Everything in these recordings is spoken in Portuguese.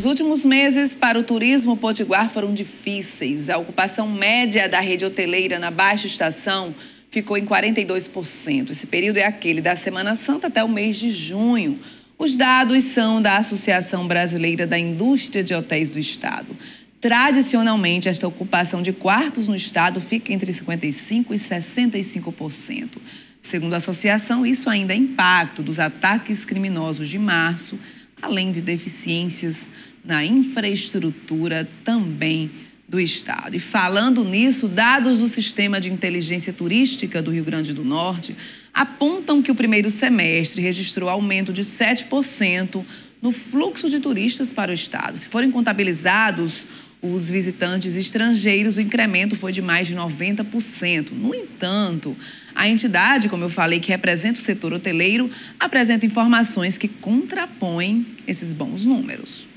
Os últimos meses para o turismo potiguar foram difíceis. A ocupação média da rede hoteleira na baixa estação ficou em 42%. Esse período é aquele da Semana Santa até o mês de junho. Os dados são da Associação Brasileira da Indústria de Hotéis do Estado. Tradicionalmente, esta ocupação de quartos no estado fica entre 55% e 65%. Segundo a associação, isso ainda é impacto dos ataques criminosos de março, além de deficiências na infraestrutura também do Estado. E falando nisso, dados do Sistema de Inteligência Turística do Rio Grande do Norte apontam que o primeiro semestre registrou aumento de 7% no fluxo de turistas para o Estado. Se forem contabilizados os visitantes estrangeiros, o incremento foi de mais de 90%. No entanto, a entidade, como eu falei, que representa o setor hoteleiro, apresenta informações que contrapõem esses bons números.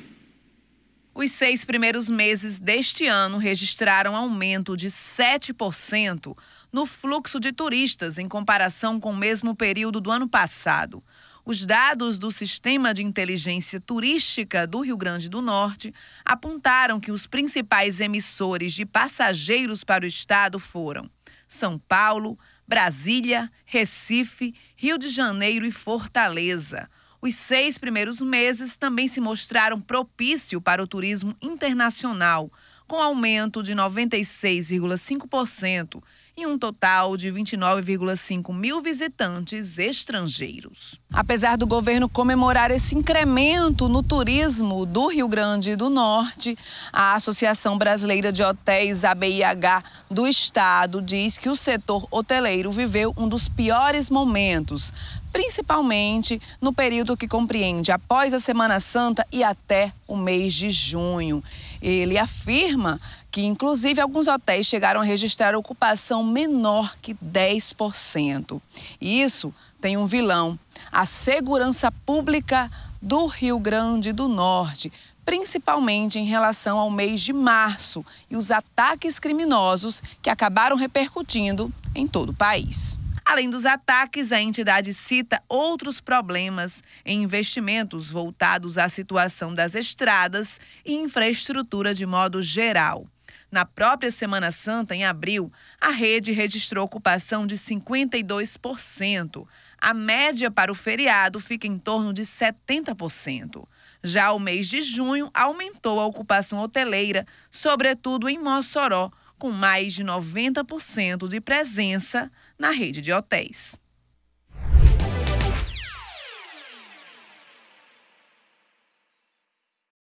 Os seis primeiros meses deste ano registraram aumento de 7% no fluxo de turistas em comparação com o mesmo período do ano passado. Os dados do Sistema de Inteligência Turística do Rio Grande do Norte apontaram que os principais emissores de passageiros para o estado foram São Paulo, Brasília, Recife, Rio de Janeiro e Fortaleza. Os seis primeiros meses também se mostraram propício para o turismo internacional, com aumento de 96,5% e um total de 29,5 mil visitantes estrangeiros. Apesar do governo comemorar esse incremento no turismo do Rio Grande do Norte, a Associação Brasileira de Hotéis, ABIH, do Estado, diz que o setor hoteleiro viveu um dos piores momentos principalmente no período que compreende após a Semana Santa e até o mês de junho. Ele afirma que, inclusive, alguns hotéis chegaram a registrar ocupação menor que 10%. E isso tem um vilão: a segurança pública do Rio Grande do Norte, principalmente em relação ao mês de março e os ataques criminosos que acabaram repercutindo em todo o país. Além dos ataques, a entidade cita outros problemas em investimentos voltados à situação das estradas e infraestrutura de modo geral. Na própria Semana Santa, em abril, a rede registrou ocupação de 52%. A média para o feriado fica em torno de 70%. Já o mês de junho aumentou a ocupação hoteleira, sobretudo em Mossoró, com mais de 90% de presença na rede de hotéis.